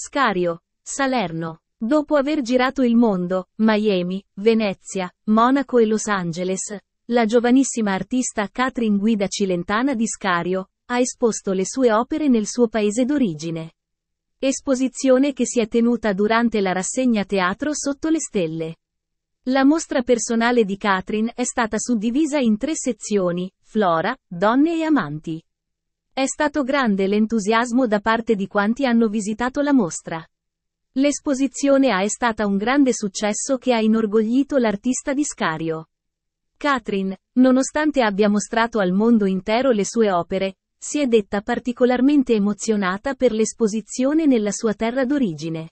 Scario, Salerno. Dopo aver girato il mondo, Miami, Venezia, Monaco e Los Angeles, la giovanissima artista Catherine Guida Cilentana di Scario ha esposto le sue opere nel suo paese d'origine. Esposizione che si è tenuta durante la rassegna Teatro sotto le stelle. La mostra personale di Catherine è stata suddivisa in tre sezioni, Flora, Donne e Amanti. È stato grande l'entusiasmo da parte di quanti hanno visitato la mostra. L'esposizione A è stata un grande successo che ha inorgoglito l'artista di Scario. Katrin, nonostante abbia mostrato al mondo intero le sue opere, si è detta particolarmente emozionata per l'esposizione nella sua terra d'origine.